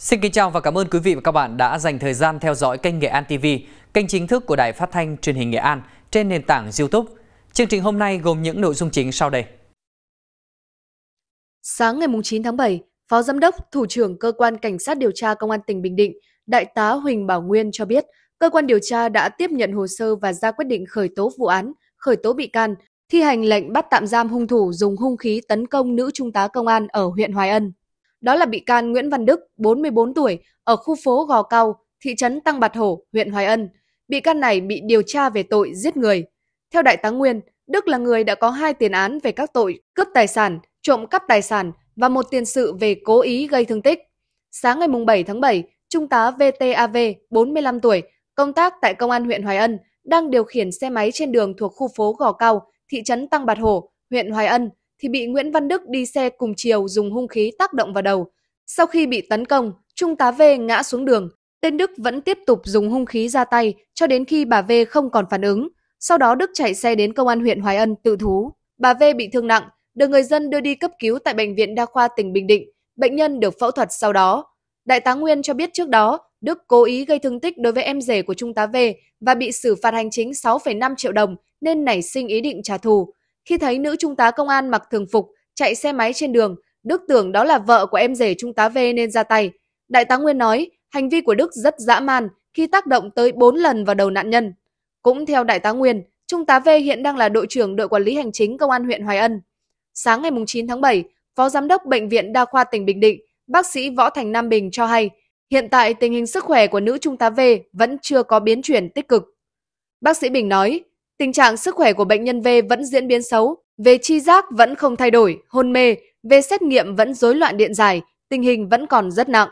Xin kính chào và cảm ơn quý vị và các bạn đã dành thời gian theo dõi kênh Nghệ An TV, kênh chính thức của Đài Phát thanh Truyền hình Nghệ An trên nền tảng YouTube. Chương trình hôm nay gồm những nội dung chính sau đây. Sáng ngày 9 tháng 7, Phó Giám đốc, Thủ trưởng Cơ quan Cảnh sát điều tra Công an tỉnh Bình Định, Đại tá Huỳnh Bảo Nguyên cho biết, cơ quan điều tra đã tiếp nhận hồ sơ và ra quyết định khởi tố vụ án, khởi tố bị can, thi hành lệnh bắt tạm giam hung thủ dùng hung khí tấn công nữ trung tá công an ở huyện Hoài Ân. Đó là bị can Nguyễn Văn Đức, 44 tuổi, ở khu phố Gò Cao, thị trấn Tăng Bạt Hổ, huyện Hoài Ân. Bị can này bị điều tra về tội giết người. Theo Đại tá Nguyên, Đức là người đã có hai tiền án về các tội cướp tài sản, trộm cắp tài sản và một tiền sự về cố ý gây thương tích. Sáng ngày 7 tháng 7, Trung tá VTAV, 45 tuổi, công tác tại Công an huyện Hoài Ân, đang điều khiển xe máy trên đường thuộc khu phố Gò Cao, thị trấn Tăng Bạt Hổ, huyện Hoài Ân thì bị Nguyễn Văn Đức đi xe cùng chiều dùng hung khí tác động vào đầu. Sau khi bị tấn công, Trung tá V ngã xuống đường. Tên Đức vẫn tiếp tục dùng hung khí ra tay cho đến khi bà V không còn phản ứng. Sau đó Đức chạy xe đến công an huyện Hoài Ân tự thú. Bà V bị thương nặng, được người dân đưa đi cấp cứu tại Bệnh viện Đa khoa tỉnh Bình Định. Bệnh nhân được phẫu thuật sau đó. Đại tá Nguyên cho biết trước đó, Đức cố ý gây thương tích đối với em rể của Trung tá V và bị xử phạt hành chính 6,5 triệu đồng nên nảy sinh ý định trả thù. Khi thấy nữ trung tá công an mặc thường phục chạy xe máy trên đường, Đức tưởng đó là vợ của em rể trung tá V nên ra tay. Đại tá Nguyên nói, hành vi của Đức rất dã man khi tác động tới 4 lần vào đầu nạn nhân. Cũng theo Đại tá Nguyên, Trung tá V hiện đang là đội trưởng đội quản lý hành chính công an huyện Hoài Ân. Sáng ngày 9 tháng 7, Phó Giám đốc Bệnh viện Đa khoa tỉnh Bình Định, bác sĩ Võ Thành Nam Bình cho hay, hiện tại tình hình sức khỏe của nữ Trung tá V vẫn chưa có biến chuyển tích cực. Bác sĩ Bình nói, Tình trạng sức khỏe của bệnh nhân V vẫn diễn biến xấu, về chi giác vẫn không thay đổi, hôn mê, về xét nghiệm vẫn rối loạn điện dài, tình hình vẫn còn rất nặng.